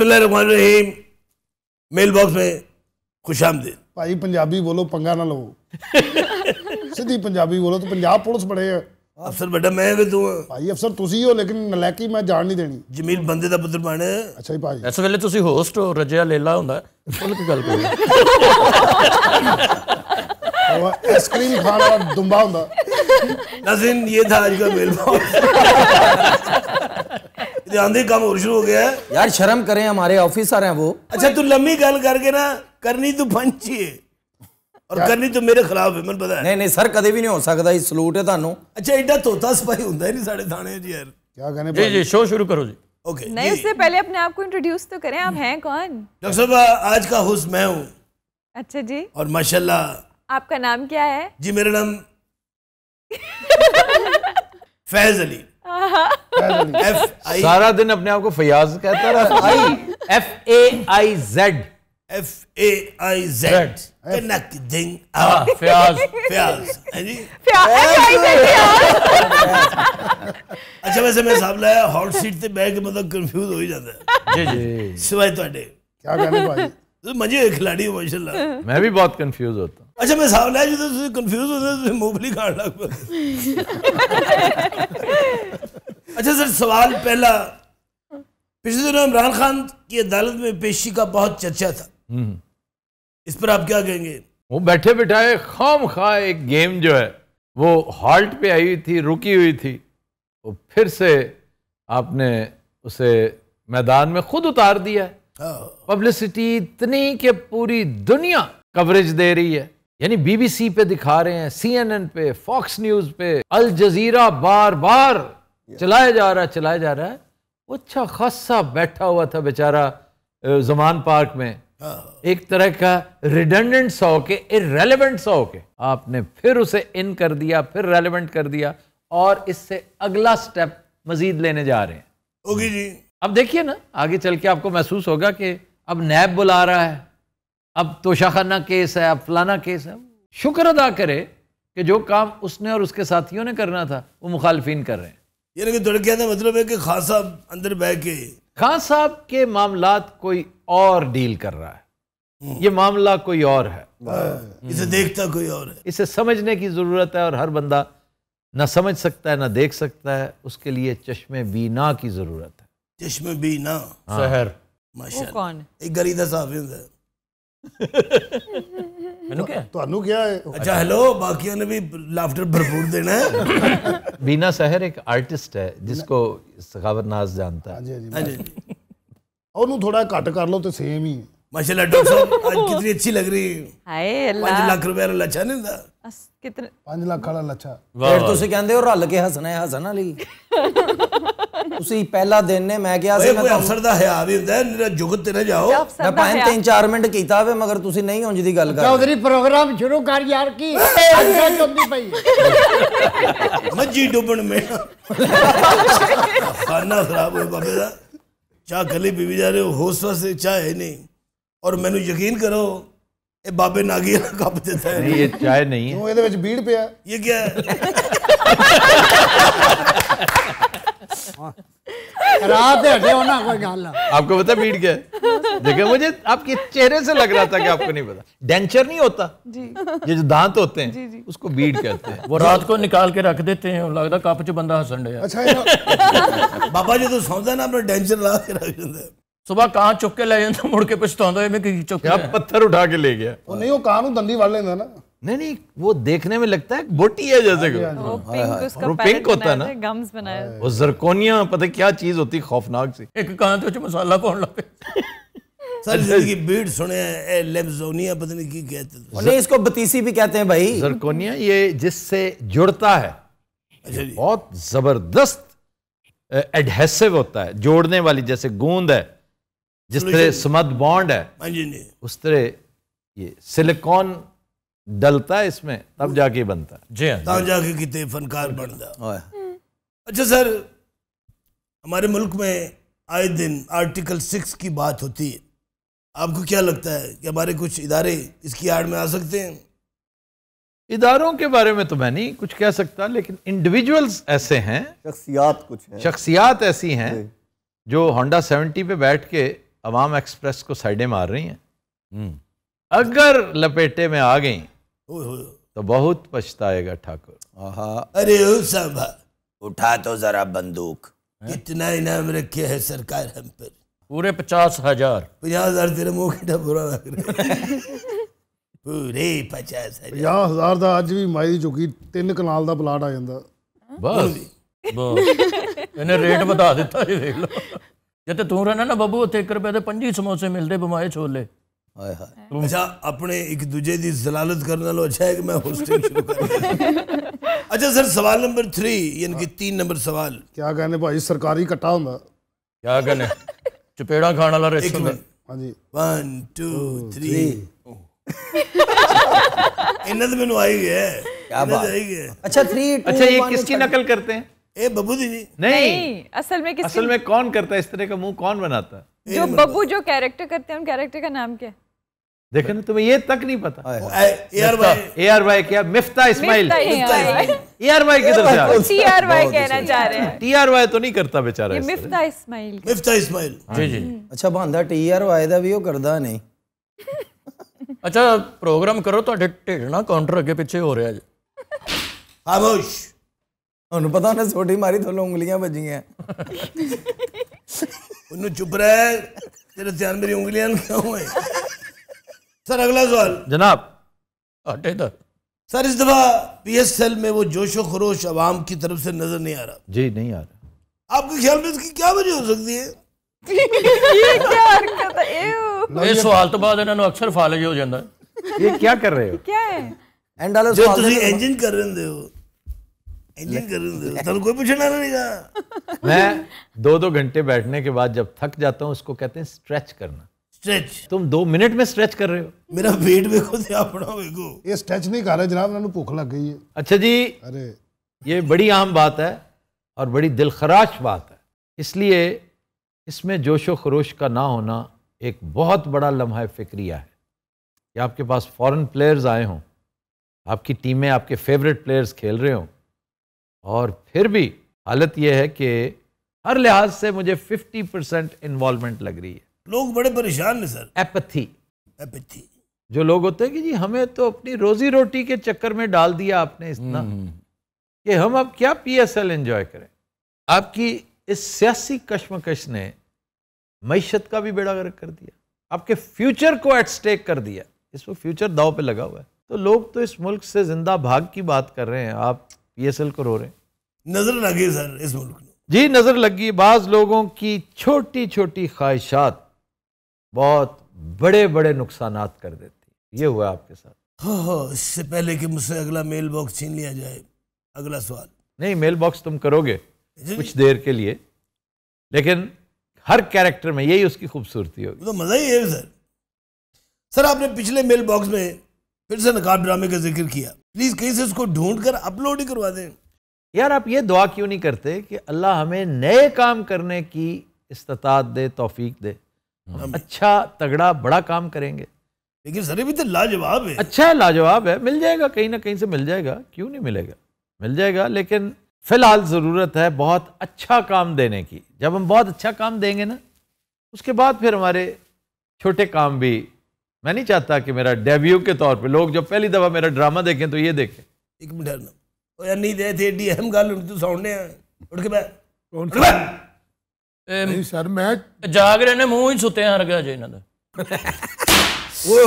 बसमीम mail box में खुश आमदीद भाई पंजाबी बोलो पंगा ना लो सीधी पंजाबी बोलो तो पंजाब पुलिस बड़े है ਅਫਸਰ ਵੱਡਾ ਮੈਂ ਵੀ ਤੂੰ ਭਾਈ ਅਫਸਰ ਤੁਸੀਂ ਹੋ ਲੇਕਿਨ ਨਲਾਇਕੀ ਮੈਂ ਜਾਣ ਨਹੀਂ ਦੇਣੀ ਜਮੀਲ ਬੰਦੇ ਦਾ ਪੁੱਤਰ ਬਣ ਅੱਛਾ ਜੀ ਭਾਈ ਇਸ ਵੇਲੇ ਤੁਸੀਂ ਹੋਸਟ ਹੋ ਰਜਿਆ ਲੇਲਾ ਹੁੰਦਾ ਉਹਨੂੰ ਕੀ ਗੱਲ ਕਰੀ ਉਹ ਆਈਸਕ੍ਰੀਮ ਖਾਣ ਵਾਲਾ ਦੁੰਬਾ ਹੁੰਦਾ ਨਜ਼ਰ ਇਹ ਥਾ ਅੱਜ ਦਾ ਮੇਲ ध्यान दे काम और शुरू हो गया है यार शर्म करें हमारे ऑफिसर हैं वो अच्छा तू लंबी गल करके ना करनी तो पंची है और करनी तो मेरे खिलाफ है मैं पता है नहीं नहीं सर कदे भी नहीं हो सकता इस सलूट है थानू अच्छा एडा तोता सिपाही होता है नहीं साडे थाने जी यार क्या कहने जी जी शो शुरू करो जी ओके नहीं उससे पहले अपने आप को इंट्रोड्यूस तो करें आप हैं कौन डॉक्टर साहब आज का होस्ट मैं हूं अच्छा जी और माशाल्लाह आपका नाम क्या है जी मेरा नाम फैज अली सारा दिन अपने आप को फयाज कहता रहा I F A I Z F A I Z Kanak Fayaz Fayaz अच्छा वैसे मैं साहब लाया हॉट सीट से बैठ के मतलब कंफ्यूज हो ही जाता है जी जी सिवाय तो क्या कहने भाई तो मजे खिलाड़ी माशाल्लाह मैं भी बहुत कंफ्यूज होता हूँ अच्छा मैं सावला जी तो कंफ्यूज होता तो मूंगफली खाने लग अच्छा सर सवाल पहला पिछले दिनों इमरान खान की अदालत में पेशी का बहुत चर्चा था हम्म। इस पर आप क्या कहेंगे वो बैठे बिठाए खाम खा एक गेम जो है वो हॉल्ट पे आई हुई थी रुकी हुई थी वो तो फिर से आपने उसे मैदान में खुद उतार दिया है पब्लिसिटी इतनी कि पूरी दुनिया कवरेज दे रही है यानी बीबीसी पे दिखा रहे हैं सीएनएन पे फॉक्स न्यूज पे अल जजीरा बार बार चलाया जा रहा है चलाया जा रहा है अच्छा खासा बैठा हुआ था बेचारा जमान पार्क में हाँ। एक तरह का रिडेंडेंट सा होके इरेलीवेंट सा होके आपने फिर उसे इन कर दिया फिर रेलिवेंट कर दिया और इससे अगला स्टेप मजीद लेने जा रहे हैं ओके जी अब देखिए ना आगे चल के आपको महसूस होगा कि अब नैब बुला रहा है अब तोशाखाना केस है अब फलाना केस है शुक्र अदा करे कि जो काम उसने और उसके साथियों ने करना था वो मुखालफी कर रहे हैं ये लेकिन धड़किया का मतलब है कि खान साहब अंदर बह के खान साहब के मामला कोई और डील कर रहा है हम्म। ये मामला कोई और है इसे देखता कोई और है इसे समझने की ज़रूरत है और हर बंदा ना समझ सकता है ना देख सकता है उसके लिए चश्मे बीना की ज़रूरत है चश्मे भी ना शहर ਮਾਸ਼ਾਅੱਲਾ ਕੌਣ ਇਹ ਗਲੀ ਦਾ ਸਾਫ ਹੁੰਦਾ ਮੈਨੂੰ ਕਿਹਾ ਤੁਹਾਨੂੰ ਕਿਹਾ ਅੱਛਾ ਹੈਲੋ ਬਾਕੀਆਂ ਨੇ ਵੀ ਲਾਫਟਰ ਭਰਪੂਰ ਦੇਣਾ ਹੈ ਬੀਨਾ ਸਹਿਰ ਇੱਕ ਆਰਟਿਸਟ ਹੈ ਜਿਸ ਕੋ ਸਖਾਵਤ ਨਾਜ਼ ਜਾਣਤਾ ਹੈ ਹਾਂਜੀ ਹਾਂਜੀ ਉਹਨੂੰ ਥੋੜਾ ਘੱਟ ਕਰ ਲਓ ਤੇ ਸੇਮ ਹੀ माशाल्लाह डॉक्टर साहब आज कितनी अच्छी लग रही हाय अल्लाह 5 लाख रुपए वाला लच्छा नहीं ਹੁੰਦਾ ਕਿਤਨੇ 5 ਲੱਖ ਵਾਲਾ ਲੱਛਾ ਫਿਰ ਤੁਸੀਂ ਕਹਿੰਦੇ ਹੋ ਰਲ ਕੇ ਹੱਸਣਾ ਹੈ ਹਸਨ ਵਾਲੀ ਤੁਸੀਂ ਪਹਿਲਾ ਦਿਨ ਨੇ ਮੈਂ ਕਿਹਾ ਸੀ ਮੈਂ ਕੋਈ ਅਫਸਰ ਦਾ ਹਿਆ ਵੀ ਹੁੰਦਾ ਨਿਰਾ ਜੁਗਤ ਤੇ ਨਾ ਜਾਓ ਮੈਂ ਪੰਜ ਤਿੰਨ ਚਾਰ ਮਿੰਟ ਕੀਤਾ ਵੇ ਮਗਰ ਤੁਸੀਂ ਨਹੀਂ ਉਂਝ ਦੀ ਗੱਲ ਕਰ ਚੌਧਰੀ ਪ੍ਰੋਗਰਾਮ ਸ਼ੁਰੂ ਕਰ ਯਾਰ ਕੀ ਅੱਗਾ ਚੁੰਦੀ ਪਈ ਮੱਜੀ ਡੁੱਬਣ ਮੇ ਖਾਨਾ ਖਰਾਬ ਹੋਇਆ ਬਾਬੇ ਦਾ ਚਾਹ ਗਲੀ ਬੀਵੀ ਜਾ ਰਹੇ ਹੋ ਹੋਸ ਵਾਸਤੇ ਚਾਹ ਹੈ ਨਹੀਂ ਔਰ ਮੈਨੂੰ ਯਕੀਨ ਕਰੋ ਇਹ ਬਾਬੇ ਨਾਗੀ ਦਾ ਕੱਪ ਦਿੱਤਾ ਹੈ ਨਹੀਂ ਇਹ ਚਾਹ ਨਹੀਂ ਹੈ ਉਹ ਇਹਦੇ ਵਿੱਚ ਬੀੜ ਪਿਆ ਇਹ ਕੀ ਹੈ हाँ। आपको पता बीट क्या देखिए मुझे आपके चेहरे से लग रहा था कि आपको नहीं पता डेंचर नहीं होता जी ये जो दांत होते हैं जी जी। उसको बीट कहते हैं वो रात को निकाल के रख देते हैं और लगता कप च बंदा हसन डे अच्छा बाबा जी तो सौंदा ना अपना डेंचर ला के रख देते सुबह कहाँ ਚੁੱਕ ਕੇ ਲੈ ਜਾਂਦਾ ਮੁੜ के ਪਛਤਾਉਂਦਾ ਐਵੇਂ ਕਿ ਚੁੱਕ ਪੱਥਰ ਉਠਾ ਕੇ ਲੈ ਗਿਆ ਉਹ ਨਹੀਂ ਉਹ ਕਾਂ नहीं नहीं वो देखने में लगता है बोटी है जैसे को हाँ हाँ वो पिंक हाँ, होता है ना गम्स बनाया वो जरकोनिया पता क्या चीज होती खौफनाक सी एक कहां तो मसाला कौन लाते सर की बीट सुने लेब्जोनिया पता नहीं की कहते हैं नहीं इसको बतीसी भी कहते हैं भाई जरकोनिया ये जिससे जुड़ता है अच्छा बहुत जबरदस्त एडहेसिव होता है जोड़ने वाली जैसे गूंद है जिस तरह समद बॉन्ड है उस तरह ये सिलिकॉन डलता है इसमें तब जाके बनता है जी हाँ, तब जाके कितने फनकार बनता अच्छा सर हमारे मुल्क में आए दिन आर्टिकल सिक्स की बात होती है आपको क्या लगता है कि हमारे कुछ इदारे इसकी आड़ में आ सकते हैं इदारों के बारे में तो मैं नहीं कुछ कह सकता लेकिन इंडिविजुअल्स ऐसे हैं शख्सियात कुछ हैं शख्सियात ऐसी हैं जो होंडा सेवेंटी पे बैठ के अवाम एक्सप्रेस को साइडें मार रही हैं हम्म। अगर लपेटे में आ गई तो बहुत पछताएगा ठाकुर अरे ओ सब उठा तो जरा बंदूक कितना इनाम रखे है सरकार हम पर पूरे पचास हजार पचास हजार तेरे मुंह कितना बुरा लग रहा है पूरे पचास हजार पचास हजार ਦਾ ਅੱਜ ਵੀ ਮਾਈ ਦੀ तीन कनाल ਕਨਾਲ प्लाट ਪਲਾਟ ਆ बस बस इन्हें रेट बता ਦਿੱਤਾ ਜੀ देख लो जब ਤੇ ਤੂੰ ਰਹਿਣਾ ਨਾ ਬੱਬੂ ਉੱਥੇ 1 ਰੁਪਏ ਦੇ 25 ਸਮੋਸੇ ਮਿਲਦੇ ਬਮਾਏ ਛੋਲੇ तो अच्छा, अपने एक दूजे की जलालत करने अच्छा है कि मैं होस्टिंग शुरू कर अच्छा सर सवाल नंबर थ्री यानी कि तीन नंबर सवाल क्या कहने भाई सरकारी कट्टा होंगे क्या कहने चपेड़ा खाने वाला रेस्ट हाँ oh, तो तो अच्छा, अच्छा नकल करते हैं कौन करता है इस तरह का मुंह कौन बनाता है जो बब्बू मतलब- जो कैरेक्टर करते हैं उन कैरेक्टर का नाम क्या देखे ना तुम्हें ये तक नहीं पता ए आर वाई क्या Miftah Ismail A R Y किधर से टी आर वाई कहना चाह रहे हैं तो नहीं करता बेचारा मिफ्ता इस्माइल मिफ्ता इस्माइल जी जी हम्म। अच्छा बांदा टी आर वाई ਦਾ ਵੀ ਉਹ नहीं अच्छा प्रोग्राम करो तो ਤੁਹਾਡੇ ਢਿੱਡ ਨਾ ਕਾਊਂਟਰ ਅੱਗੇ ਪਿੱਛੇ ਹੋ ਰਿਹਾ ਜੀ ਖਾਮੋਸ਼ ਉਹਨੂੰ ਪਤਾ ਉਹਨੇ ਛੋਟੀ ਮਾਰੀ ਤੁਹਾਨੂੰ ਉਂਗਲੀਆਂ ਵੱਜੀਆਂ ਉਹਨੂੰ ਚੁੱਪ ਰਹਿ ਤੇਰੇ ਧਿਆਨ ਮੇਰੀ ਉਂਗਲੀਆਂ ਨੂੰ सर अगला सवाल जनाब हाँ, सर इस दफा पीएसएल में वो जोशो खरोश आवाम की तरफ से नजर नहीं आ रहा जी नहीं आ रहा आपके ख्याल में इसकी क्या वजह हो सकती है ये ਸਵਾਲ तो बाद अक्सर ਨੂੰ हो जाता है ये क्या कर रहे हो क्या है ਹੈ ਐਂਡ इंजन ਸਵਾਲ ਤੁਸੀਂ ਇੰਜਨ ਕਰ कर रहे हो ਤੁਹਾਨੂੰ कोई पूछना नहीं मैं दो दो घंटे बैठने के बाद जब थक जाता हूँ उसको कहते हैं स्ट्रेच करना स्ट्रेच तुम दो मिनट में स्ट्रेच कर रहे हो मेरा वेट देखो से अपना देखो ये स्ट्रेच नहीं कर ਰਿਹਾ जनाब मैंने भूख लग गई है अच्छा जी अरे ये बड़ी आम बात है और बड़ी दिलखराश बात है इसलिए इसमें जोश व खरोश का ना होना एक बहुत बड़ा लम्हा फिक्रिया है कि आपके पास फॉरेन प्लेयर्स आए हों आपकी टीमें आपके फेवरेट प्लेयर्स खेल रहे हों और फिर भी हालत यह है कि हर लिहाज से मुझे 50 परसेंट इन्वॉलमेंट लग रही है लोग बड़े परेशान हैं सर एपथी एपथी जो लोग होते हैं कि जी हमें तो अपनी रोजी रोटी के चक्कर में डाल दिया आपने इतना हम्म, हम्म। कि हम अब क्या पीएसएल एंजॉय करें आपकी इस सियासी कश्मकश ने मीशत का भी बेड़ा गर्क कर दिया आपके फ्यूचर को एट स्टेक कर दिया इस वो फ्यूचर दाव पे लगा हुआ है तो लोग तो इस मुल्क से जिंदा भाग की बात कर रहे हैं आप एल को रो रहे हैं नजर लगी सर इस मुल्क में जी नजर लगी बाज लोगों की छोटी छोटी ख्वाहिशात बहुत बड़े बड़े नुकसान कर देती ये हुआ आपके साथ हो हो इससे पहले कि मुझसे अगला मेल बॉक्स छीन लिया जाए अगला सवाल नहीं मेल बॉक्स तुम करोगे कुछ देर के लिए लेकिन हर कैरेक्टर में यही उसकी खूबसूरती होगी तो मज़ा ही है सर सर आपने पिछले मेल बॉक्स में फिर से नकाब ड्रामे का जिक्र किया प्लीज़ कहीं से उसको ढूंढ कर अपलोड ही करवा दें यार आप ये दुआ क्यों नहीं करते कि अल्लाह हमें नए काम करने की इस्तात दे तोफीक दे हम अच्छा तगड़ा बड़ा काम करेंगे लेकिन सर भी तो लाजवाब है अच्छा है लाजवाब है मिल जाएगा कहीं ना कहीं से मिल जाएगा क्यों नहीं मिलेगा मिल जाएगा लेकिन फ़िलहाल ज़रूरत है बहुत अच्छा काम देने की जब हम बहुत अच्छा काम देंगे ना उसके बाद फिर हमारे छोटे काम भी मैं नहीं चाहता कि मेरा डेब्यू के तौर पे लोग जब पहली दफ़ा मेरा ड्रामा देखें तो ये देखें एक मिनट ਨਾ ਉਹ ਇੰਨੀ ਦੇ ਤੇ ਏਡੀ ਅਹਿਮ ਗੱਲ ਹੁਣ ਤੂੰ ਸੌਣਨੇ ਆ ਉੱਠ ਨਹੀਂ ਸਰ ਮੈਂ ਜਾਗ ਰਹੇ ਨੇ ਮੂੰਹ ਹੀ ਸੁੱਤਿਆਂ ਵਰਗਾ ਜੇ ਇਹਨਾਂ ਦਾ ਓਏ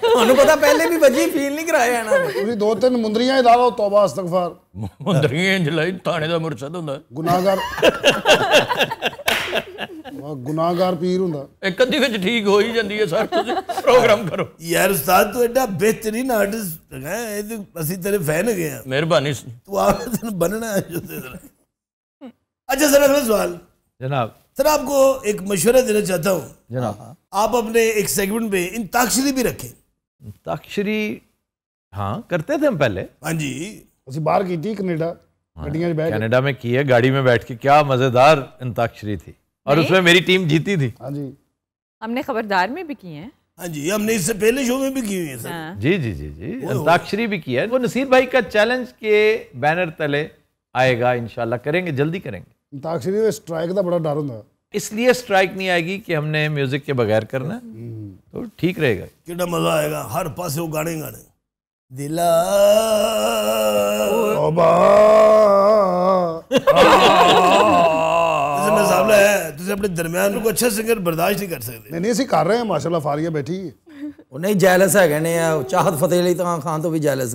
ਤੁਹਾਨੂੰ ਪਤਾ ਪਹਿਲੇ ਵੀ ਵਜੀ ਫੀਲ ਨਹੀਂ ਕਰਾਇਆ ਇਹਨਾਂ ਨੇ ਤੁਸੀਂ ਦੋ ਤਿੰਨ ਮੁੰਦਰੀਆਂ ਹੀ ਲਾਓ ਤੌਬਾ ਅਸਤਗਫਾਰ ਮੁੰਦਰੀਆਂ ਜਲਾਈ ਥਾਣੇ ਦਾ ਮੁਰਸ਼ਦ ਹੁੰਦਾ ਗੁਨਾਹਗਰ ਵਾ ਗੁਨਾਹਗਾਰ ਪੀਰ ਹੁੰਦਾ ਇੱਕ ਅੱਧੀ ਵਿੱਚ ਠੀਕ ਹੋ ਹੀ ਜਾਂਦੀ ਹੈ ਸਰ ਤੁਸੀਂ ਪ੍ਰੋਗਰਾਮ ਕਰੋ ਯਾਰ ਉਸਤਾਦ ਤੂੰ ਐਡਾ ਬਿਹਤਰੀਨ ਆਰਟਿਸਟ ਹੈ ਅਸੀਂ ਤੇਰੇ ਫੈਨ ਹੋ ਗਏ ਆ ਮਿਹਰਬਾਨੀ ਤੂੰ ਆਵੇਂ ਤੈਨੂੰ ਬਣਨਾ ਹੈ ਜੁੱਤੇ ਤੇਰਾ अच्छा सर अगला सवाल जनाब सर आपको एक मशवरा देना चाहता हूँ जनाब आप अपने एक सेगमेंट में इंताक्षरी भी रखें इंताक्षरी हाँ करते थे हम पहले हाँ जी उसी बाहर की थी कनेडा हाँ, कनेडा में की है गाड़ी में बैठ के क्या मजेदार अंताक्षरी थी और उसमें मेरी टीम जीती थी हाँ जी हमने खबरदार में भी की है हाँ जी हमने इससे पहले शो में भी की हुई है सर हाँ। जी जी जी जी अंताक्षरी भी की है वो नसीर भाई का चैलेंज के बैनर तले आएगा इनशाला करेंगे जल्दी करेंगे ਅੰਤਾਕਸ਼ਰੀ स्ट्राइक का बड़ा डर ਡਰ इसलिए स्ट्राइक नहीं आएगी कि हमने म्यूजिक के बगैर करना hmm. तो ठीक रहेगा कि मजा आएगा हर पास वो गाने गाने दिला oh, तुझे अपने दरमियान को अच्छा सिंगर बर्दाश्त नहीं कर सकते नहीं नहीं कर रहे हैं माशाल्लाह फारिया बैठी नहीं जैलस है कहने ਹੈਗੇ ਨੇ ਆ ਚਾਹਤ ਫਤਿਹ ਲਈ ਤਾਂ ਖਾਨ ਤੋਂ ਵੀ ਜੈਲਸ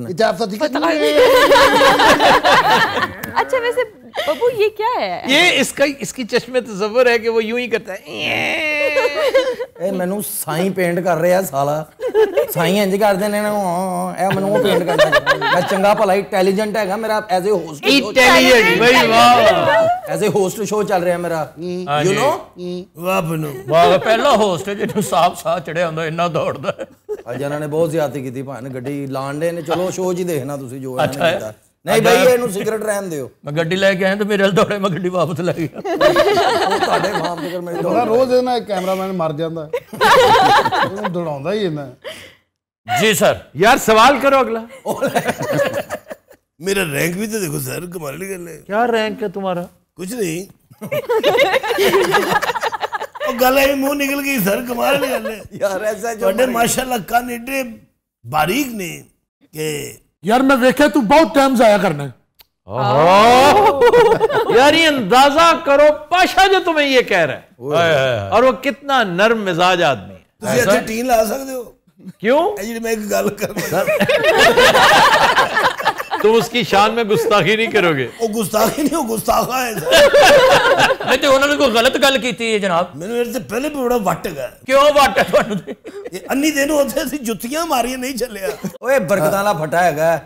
बबू ये क्या है ये इसका इसकी चश्मे तस्वर है कि वो यूं ही करता है मैनू साई पेंट कर रहा साला ਸਾਈਂ ਇੰਜ ਕਰਦੇ ਨੇ ਇਹ ਮੈਨੂੰ ਉਹ ਪੇਂਟ ਕਰਦਾ ਮੈਂ ਚੰਗਾ ਭਲਾ ਇੰਟੈਲੀਜੈਂਟ ਹੈਗਾ ਮੇਰਾ ਐਜ਼ ਅ ਹੋਸਟ ਇੰਟੈਲੀਜੈਂਟ ਬਈ ਵਾਹ ਐਜ਼ ਅ ਹੋਸਟ ਸ਼ੋਅ ਚੱਲ ਰਿਹਾ ਮੇਰਾ ਯੂ نو ਵਾਹ ਬਨੂ ਵਾਹ ਪਹਿਲਾ ਹੋਸਟ ਜਿਹਨੂੰ ਸਾਫ ਸਾਹ ਚੜਿਆ ਹੁੰਦਾ ਇੰਨਾ ਦੌੜਦਾ ਅੱਜ ਇਹਨਾਂ ਨੇ ਬਹੁਤ ਜ਼ਿਆਦਾ ਕੀਤੀ ਭਾਣ ਗੱਡੀ ਲਾਣ ਦੇ ਨੇ ਚਲੋ ਸ਼ੋਅ ਜੀ ਦੇਖਣਾ ਤੁਸੀਂ ਜੋ ਇਹਨਾਂ ਨੇ ਕੀਤਾ ਨਹੀਂ ਬਾਈ ਇਹਨੂੰ ਸਿਗਰਟ ਰਹਿਣ ਦਿਓ ਮੈਂ ਗੱਡੀ ਲੈ ਕੇ ਆਇਆ ਤੇ ਮੇਰੇ ਹਲ ਦੌੜੇ ਮੈਂ ਗੱਡੀ ਵਾਪਸ ਲੈ ਗਿਆ ਉਹ ਤੁਹਾਡੇ ਮਾਮ ਦੇ ਕਰ ਮੇਰੇ ਦੌੜਾ ਰੋਜ਼ ਇਹਨਾਂ ਇੱਕ ਕੈਮਰਾਮੈਨ ਮਰ ਜਾਂਦਾ ਉਹਨੂੰ ਦੌੜਾਉਂਦਾ ਹੀ ਇਹਨਾਂ जी सर यार सवाल करो अगला मेरा रैंक भी तो देखो सर कमाल की गल है क्या रैंक है तुम्हारा कुछ नहीं और गल है मुंह निकल गई सर कमाल की गल है यार ऐसा जो माशाल्लाह कान एडे बारीक ने के यार मैं वेखे तू बहुत टाइम जाया करना यार ये अंदाजा करो पाशा जो तुम्हें ये कह रहा है और वो कितना नर्म मिजाज आदमी है टीन ला सकते हो क्यों मैं एक गल कर तुम उसकी शान में गुस्ताखी नहीं करोगे वो गुस्ताखी नहीं गुस्ताखा है मैं तो उन्होंने कोई गलत गल की थी जनाब मैंने मेरे से पहले भी बड़ा वट गया क्यों वट है तुम्हें ये अन्नी दिन होते ऐसी जुतियां मारिए नहीं चलिया ओए बरगदाला फटाया गया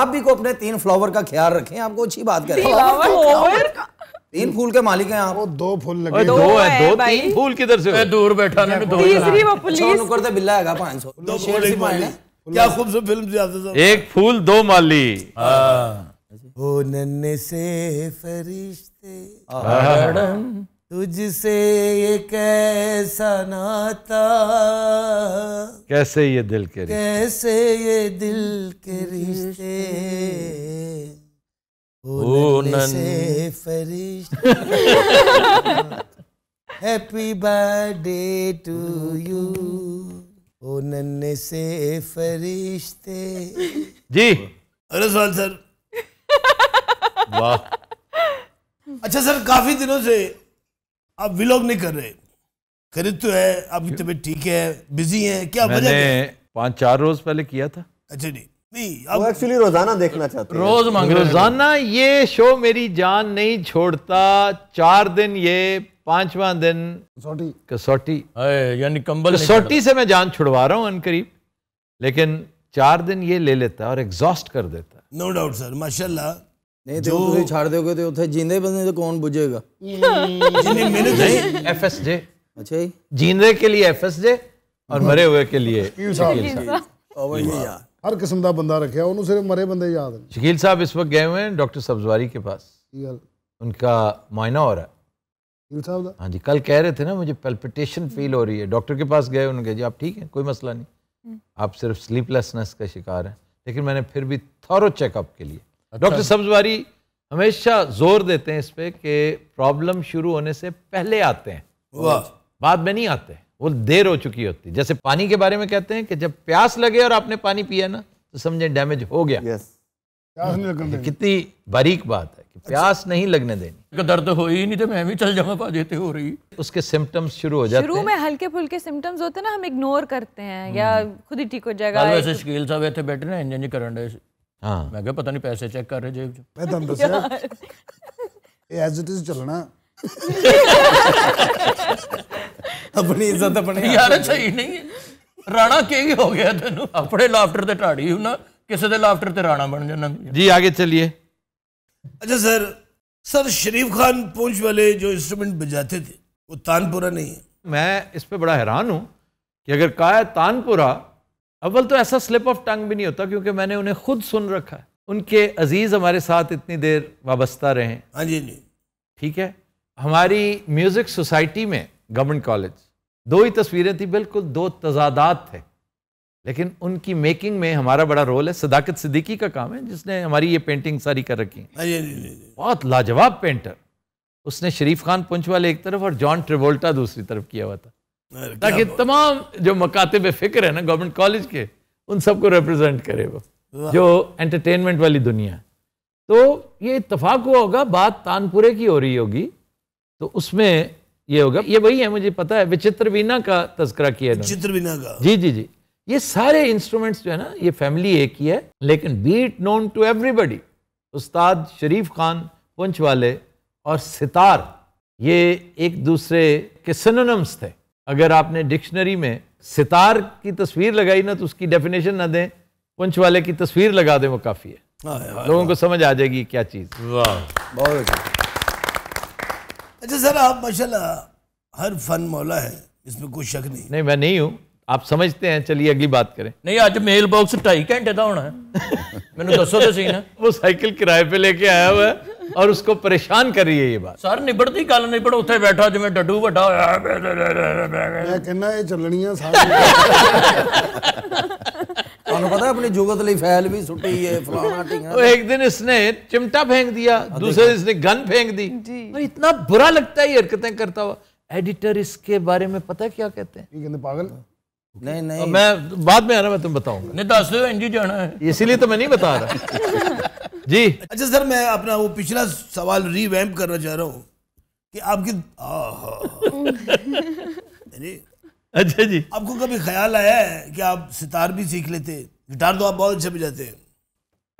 आप भी को अपने तीन फ्लावर का ख्याल रखें आपको अच्छी बात कर तीन फूल के मालिक हैं आप वो दो फूल लगे दो, दो है दो तीन फूल किधर से दूर बैठा ना दो तीसरी वो पुलिस छोड़ कर दे बिल्ला आएगा 500 दो फूल की मालिक क्या खूबसूरत फिल्म एक फूल दो माली हो हाँ। नन्हे से फरिश्ते हाँ। तुझसे ये कैसा नाता कैसे ये दिल के कैसे ये दिल के रिश्ते हो से फरिश्ते हैप्पी बर्थडे टू यू ओ नन्ने से फरिश्ते जी अरे सवाल सर वाह अच्छा सर काफी दिनों से आप व्लॉग नहीं कर रहे खरीद तो है अभी तबियत ठीक है बिजी है क्या है पांच चार रोज पहले किया था अच्छा जी एक्चुअली रोजाना देखना चाहते रोज मांग रोजाना ये शो मेरी जान नहीं छोड़ता चार दिन ये पांचवा दिन कसौटी कसौटी यानी कंबल कसौटी से मैं जान छुड़वा रहा हूं अन करीब लेकिन चार दिन ये ले लेता और एग्जॉस्ट कर देता नो डाउट सर माशाल्लाह तो, तो, तो कौन बुझेगा अच्छा जींदे के लिए एफएसजे और हाँ। मरे हुए के लिए हर किस्म रखे शकील साहब इस वक्त गए हुए हैं डॉक्टर सब्जवारी के पास उनका मुआयना हो रहा हाँ जी कल कह रहे थे ना मुझे पेल्पिटेशन फील हो रही है डॉक्टर के पास गए उन्होंने कहा जी आप ठीक हैं कोई मसला नहीं हम्म। आप सिर्फ स्लीपलेसनेस का शिकार हैं लेकिन मैंने फिर भी थॉरो चेकअप के लिए अच्छा। डॉक्टर सब्जवारी हमेशा जोर देते हैं इस पर कि प्रॉब्लम शुरू होने से पहले आते हैं बाद में नहीं आते वो देर हो चुकी होती है जैसे पानी के बारे में कहते हैं कि जब प्यास लगे और आपने पानी पिया ना तो समझे डैमेज हो गया कितनी बारीक बात है प्यास नहीं लगने देनी दर्द हो ही नहीं तो मैं भी चल जाऊंगा देते तो हो रही उसके सिम्टम्स शुरू हो जाते शुरू में हल्के फुल्के सिम्टम्स होते ना हम इग्नोर करते हैं या हम्म। खुद ही ठीक हो जाएगा वैसे बैठे ना इंजन हाँ। नहीं कर अच्छा राणा हो गया तेन अपने राणा बन जाना जी आगे चलिए अच्छा सर सर शरीफ खान पूछ वाले जो इंस्ट्रूमेंट बजाते थे वो तानपुरा नहीं है मैं इस पर बड़ा हैरान हूँ कि अगर कहा है तानपुरा अव्वल तो ऐसा स्लिप ऑफ टंग भी नहीं होता क्योंकि मैंने उन्हें खुद सुन रखा है उनके अजीज़ हमारे साथ इतनी देर वाबस्ता रहे हाँ जी जी ठीक है हमारी म्यूज़िक सोसाइटी में गवर्नमेंट कॉलेज दो ही तस्वीरें थी बिल्कुल दो तजादात थे लेकिन उनकी मेकिंग में हमारा बड़ा रोल है सदाकत सिद्दीकी का काम है जिसने हमारी ये पेंटिंग सारी कर रखी है हाँ, हाँ, हाँ, बहुत लाजवाब पेंटर उसने शरीफ खान पुंछ वाले एक तरफ और जॉन ट्रिवोल्टा दूसरी तरफ किया हुआ था ताकि तमाम जो मकातब फिक्र है ना गवर्नमेंट कॉलेज के उन सबको रिप्रेजेंट करे वो जो एंटरटेनमेंट वाली दुनिया है तो ये इतफाक हुआ होगा बात तानपुरे की हो रही होगी तो उसमें ये होगा ये वही है मुझे पता है विचित्र वीना का तस्करा किया विचित्र वीना का जी जी जी ये सारे इंस्ट्रूमेंट्स जो है ना ये फैमिली एक ही है लेकिन बीट नोन टू एवरीबडी उस्ताद शरीफ खान पुंछ वाले और सितार ये एक दूसरे के सिनोनम्स थे अगर आपने डिक्शनरी में सितार की तस्वीर लगाई ना तो उसकी डेफिनेशन ना दें पुंछ वाले की तस्वीर लगा दें वो काफ़ी है हाँ, हाँ, हाँ। लोगों को समझ आ जाएगी क्या चीज़ वाह बहुत अच्छा अच्छा सर आप माशाल्लाह हर फन मौला है इसमें कोई शक नहीं नहीं मैं नहीं हूँ आप समझते हैं चलिए अगली बात करें नहीं आज मेल बॉक्स ढाई घंटे का होना है मैंने दसो तो सही ना वो साइकिल किराए पे लेके आया हुआ है और उसको परेशान कर रही है ये बात सर निबड़ती गल निबड़ उ बैठा जिम्मे डू बैठा कहना चलनी पता अपनी जुगत नहीं नहीं मैं बाद में आ रहा मैं तुम बताऊंगा नहीं दस दो इंजी जाना है इसीलिए तो मैं नहीं बता रहा जी अच्छा सर मैं अपना वो पिछला सवाल रीवैम्प करना चाह रहा हूँ कि आपकी अच्छा जी आपको कभी ख्याल आया है कि आप सितार भी सीख लेते गिटार तो आप बहुत अच्छा बजाते हैं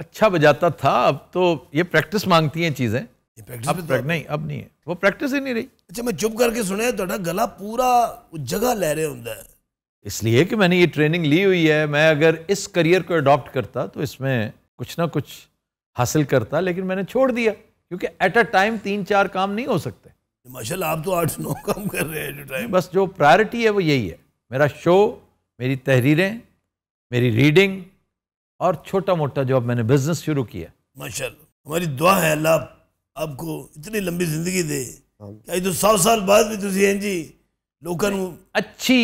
अच्छा बजाता था अब तो ये प्रैक्टिस मांगती हैं चीज़ें प्रैक्टिस अब प्रैक्ट तो नहीं अब नहीं है वो प्रैक्टिस ही नहीं रही अच्छा मैं चुप करके सुने तो गला पूरा जगह लहरे रहे होंगे इसलिए कि मैंने ये ट्रेनिंग ली हुई है मैं अगर इस करियर को अडॉप्ट करता तो इसमें कुछ ना कुछ हासिल करता लेकिन मैंने छोड़ दिया क्योंकि एट अ टाइम तीन चार काम नहीं हो सकते माशाल्लाह आप तो आठ नौ काम कर रहे हैं टाइम बस जो प्रायोरिटी है वो यही है मेरा शो मेरी तहरीरें मेरी रीडिंग और छोटा मोटा जो अब मैंने बिजनेस शुरू किया माशा हमारी दुआ है अल्लाह आपको इतनी लंबी जिंदगी दे तो सौ साल बाद भी तुम जी लोगों अच्छी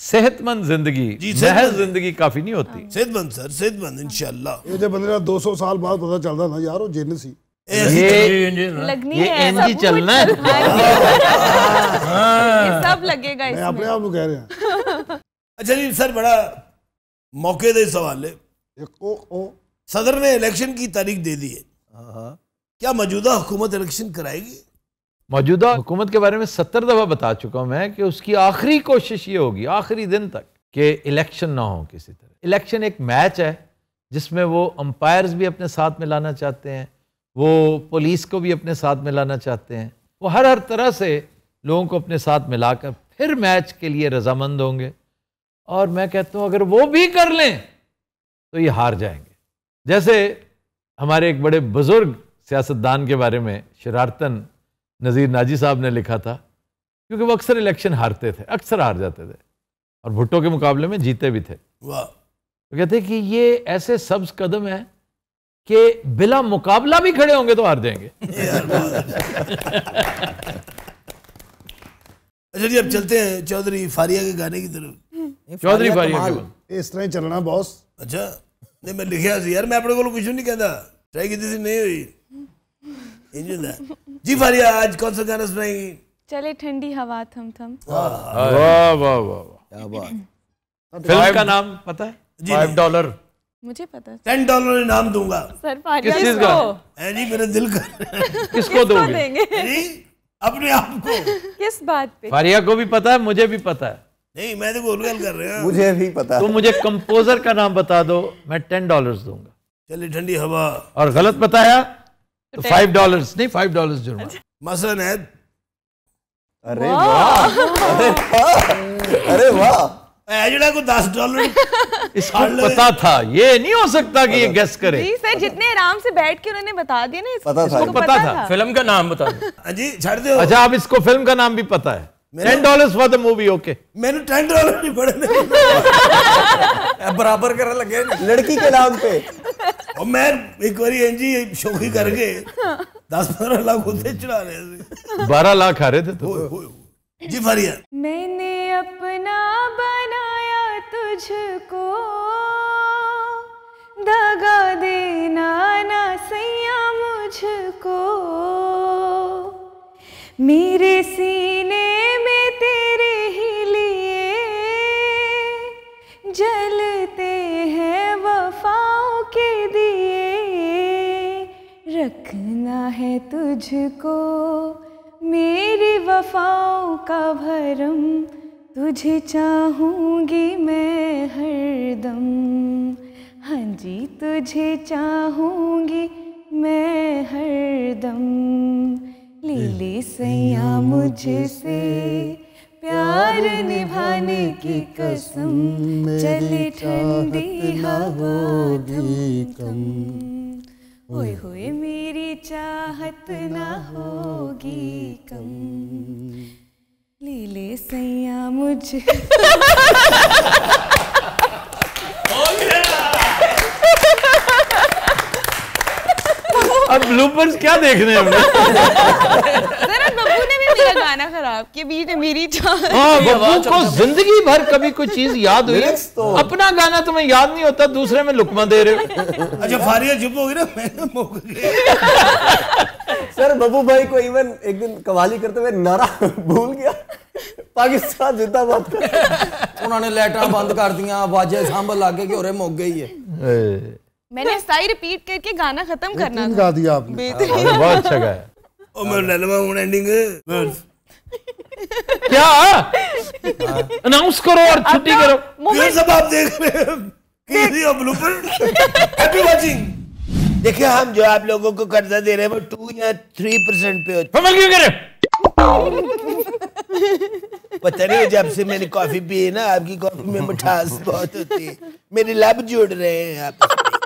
सेहतमंद जिंदगी सेहत जिंदगी काफी नहीं होती हाँ। सेहतमंद सर सेहतमंद इंशाल्लाह ये जब बंदे दो सौ साल बाद पता चलता ना यार वो जिन सी ये ये एनजी चलना है हाँ। सब लगेगा इसमें अपने आप को कह रहे हैं अच्छा जी सर बड़ा मौके दे सवाल है ओ ओ सदर ने इलेक्शन की तारीख दे दी है हाँ, क्या मौजूदा हुकूमत इलेक्शन कराएगी मौजूदा हुकूमत के बारे में सत्तर दफ़ा बता चुका हूँ मैं कि उसकी आखिरी कोशिश ये होगी आखिरी दिन तक कि इलेक्शन ना हो किसी तरह इलेक्शन एक मैच है जिसमें वो अंपायर्स भी अपने साथ में लाना चाहते हैं वो पुलिस को भी अपने साथ में लाना चाहते हैं वो हर हर तरह से लोगों को अपने साथ मिलाकर फिर मैच के लिए रजामंद होंगे और मैं कहता हूँ अगर वो भी कर लें तो ये हार जाएंगे जैसे हमारे एक बड़े बुज़ुर्ग सियासतदान के बारे में शरारतन नज़ीर नाजी साहब ने लिखा था क्योंकि वो अक्सर इलेक्शन हारते थे अक्सर हार जाते थे और भुट्टो के मुकाबले में जीते भी थे वाह तो कहते कि ये ऐसे सब्ज कदम है कि बिला मुकाबला भी खड़े होंगे तो हार जाएंगे अच्छा जी अब चलते हैं चौधरी फारिया के गाने की तरफ चौधरी फारिया के इस तरह चलना बॉस अच्छा नहीं मैं लिखा यार मैं अपने को कुछ नहीं कहता ट्राई की नहीं हुई जी फारिया आज कौन सा गाना सुनाएंगी चले ठंडी हवा थम थम वाह वाह वाह क्या बात फिल्म का नाम पता है फाइव डॉलर मुझे पता टेन डॉलर दूंगा सर किस चीज का है जी मेरे दिल का किसको दोगे अपने आप को किस बात पे फारिया को भी पता है मुझे भी पता है नहीं मैं तो कर मुझे भी पता तो मुझे कंपोजर का नाम बता दो मैं टेन डॉलर दूंगा चलिए ठंडी हवा और गलत बताया तो फाइव डॉलर नहीं फाइव डॉलर जुर्माना मसन है अरे वाह अरे वाह को दस डॉलर पता था ये नहीं हो सकता कि ये गेस्ट करे जी सर जितने आराम से बैठ के उन्होंने बता दिया ना पता था इसको पता था फिल्म का नाम बता हाँ जी छड़ दो अच्छा आप इसको फिल्म का नाम भी पता है ten dollar for the movie okay मैंने टेन डॉलर नहीं पड़े बराबर करने लगे लड़की के नाम पे और मैं एक बार एन जी शौकी करके हाँ। दस पंद्रह लाख उसे चढ़ा रहे थे बारह लाख खा रहे थे तो जी फरिया मैंने अपना बनाया तुझको दगा देना ना सैया मुझको मेरे सी है तुझको मेरी वफाओं का भरम तुझे चाहूँगी मैं हरदम हाँ जी तुझे चाहूँगी मैं हरदम ले ले सैया मुझसे प्यार निभाने की कसम चले ठंडी हवा कम ओए होए मेरी चाहत ना होगी कम ले ले सैया मुझे अब ब्लूपर्स क्या देखने हैं गाना खराब बीच में मेरी हाँ, को जिंदगी भर कभी कोई चीज याद हुई तो। अपना गाना तुम्हें याद नहीं होता दूसरे में लुकमा दे रहे हो अच्छा चुप हो गई ना सर भाई को इवन एक दिन कवाली करते हुए नारा भूल गया पाकिस्तान जिंदाबाद उन्होंने लैटर बंद कर दिया बाजे लागे मोक गई है मैंने सारी रिपीट करके गाना खत्म करना था। गा दिया आपने हाँ, बहुत अच्छा गाया ओ मैं ले लूंगा हूं एंडिंग क्या अनाउंस हाँ। करो और छुट्टी करो ये सब आप देख रहे हैं किसी ब्लूपर हैप्पी वाचिंग देखिए हम जो आप लोगों को कर्जा दे रहे हैं वो टू या थ्री परसेंट पे होता क्यों कर पता नहीं जब से मैंने कॉफी पी है ना आपकी कॉफी में मिठास बहुत होती है मेरे लब जुड़ रहे हैं आप